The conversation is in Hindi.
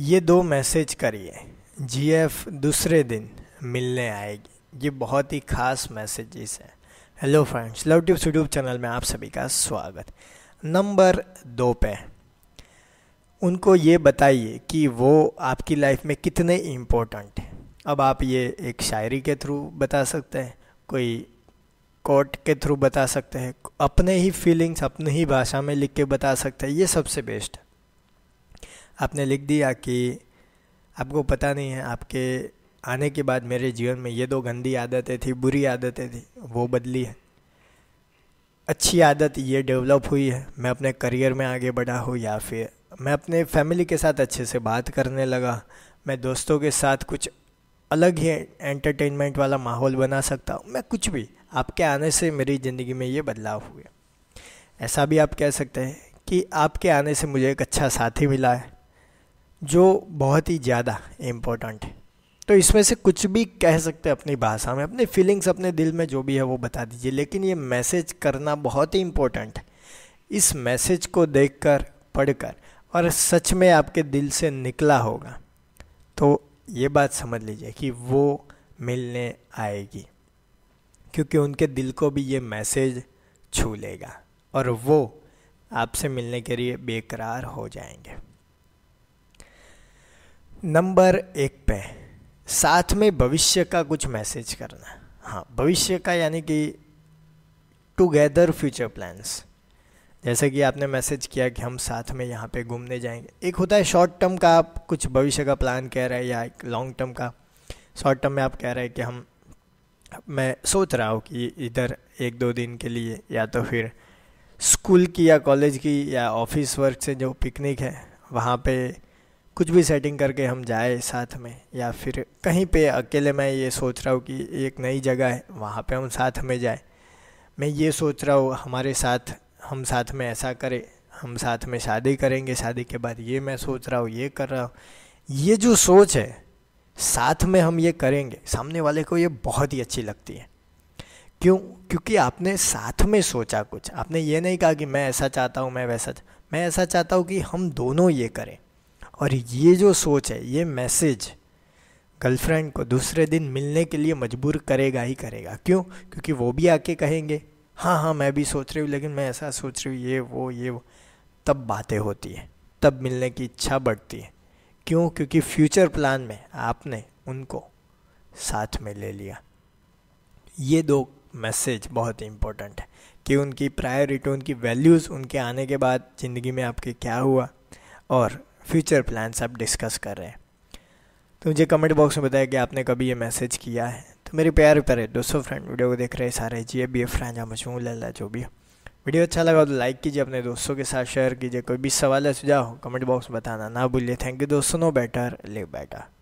ये दो मैसेज करिए जीएफ दूसरे दिन मिलने आएगी ये बहुत ही खास मैसेजेस हैं hello friends love tube YouTube channel में आप सभी का स्वागत नंबर दो पे उनको ये बताइए कि वो आपकी लाइफ में कितने इम्पोर्टेंट हैं अब आप ये एक शायरी के थ्रू बता सकते हैं कोई कोट के थ्रू बता सकते हैं अपने ही फीलिंग्स अपनी ही भाषा में लिख के बता सकते हैं ये सबसे बेस्ट है आपने लिख दिया कि आपको पता नहीं है आपके आने के बाद मेरे जीवन में ये दो गंदी आदतें थी बुरी आदतें थी वो बदली है अच्छी आदत ये डेवलप हुई है मैं अपने करियर में आगे बढ़ा हूँ या फिर मैं अपने फैमिली के साथ अच्छे से बात करने लगा मैं दोस्तों के साथ कुछ अलग ही एंटरटेनमेंट वाला माहौल बना सकता हूँ मैं कुछ भी आपके आने से मेरी ज़िंदगी में ये बदलाव हुए ऐसा भी आप कह सकते हैं कि आपके आने से मुझे एक अच्छा साथी मिला है जो बहुत ही ज़्यादा इम्पोर्टेंट है तो इसमें से कुछ भी कह सकते हैं अपनी भाषा में अपनी फीलिंग्स अपने दिल में जो भी है वो बता दीजिए लेकिन ये मैसेज करना बहुत ही इम्पोर्टेंट है इस मैसेज को देख कर पढ़ कर और सच में आपके दिल से निकला होगा तो ये बात समझ लीजिए कि वो मिलने आएगी क्योंकि उनके दिल को भी ये मैसेज छू लेगा और वो आपसे मिलने के लिए बेकरार हो जाएंगे नंबर एक पे साथ में भविष्य का कुछ मैसेज करना हाँ भविष्य का यानी कि टुगेदर फ्यूचर प्लान्स जैसे कि आपने मैसेज किया कि हम साथ में यहाँ पे घूमने जाएंगे एक होता है शॉर्ट टर्म का आप कुछ भविष्य का प्लान कह रहे हैं या एक लॉन्ग टर्म का शॉर्ट टर्म में आप कह रहे हैं कि हम मैं सोच रहा हूँ कि इधर एक दो दिन के लिए या तो फिर स्कूल की या कॉलेज की या ऑफिस वर्क से जो पिकनिक है वहाँ पे कुछ भी सेटिंग करके हम जाए साथ में या फिर कहीं पे अकेले मैं ये सोच रहा हूँ कि एक नई जगह है वहाँ पे हम साथ में जाए मैं ये सोच रहा हूँ हमारे साथ हम साथ में ऐसा करें हम साथ में शादी करेंगे शादी के बाद ये मैं सोच रहा हूँ ये कर रहा हूँ ये जो सोच है साथ में हम ये करेंगे सामने वाले को ये बहुत ही अच्छी लगती है क्यों क्योंकि आपने साथ में सोचा कुछ आपने ये नहीं कहा कि मैं ऐसा चाहता हूँ मैं वैसा मैं ऐसा चाहता हूँ कि हम दोनों ये करें और ये जो सोच है ये मैसेज गर्लफ्रेंड को दूसरे दिन मिलने के लिए मजबूर करेगा ही करेगा क्यों क्योंकि वो भी आके कहेंगे हाँ हाँ मैं भी सोच रही हूँ लेकिन मैं ऐसा सोच रही हूँ ये वो ये वो तब बातें होती हैं तब मिलने की इच्छा बढ़ती है क्यों क्योंकि फ्यूचर प्लान में आपने उनको साथ में ले लिया ये दो मैसेज बहुत इम्पोर्टेंट है कि उनकी प्रायोरिटी उनकी वैल्यूज़ उनके आने के बाद ज़िंदगी में आपके क्या हुआ और फ्यूचर प्लान्स आप डिस्कस कर रहे हैं तो मुझे कमेंट बॉक्स में बताया कि आपने कभी ये मैसेज किया है तो मेरे प्यार प्यारे दोस्तों फ्रेंड वीडियो को देख रहे सारे जी बी एफ फ्रेंड मजमू लल्ला जो भी वीडियो अच्छा लगा तो लाइक कीजिए अपने दोस्तों के साथ शेयर कीजिए कोई भी सवाल या सुझाव हो कमेंट बॉक्स में बताना ना भूलिए थैंक यू दोस्तों नो बेटर लिव बेटर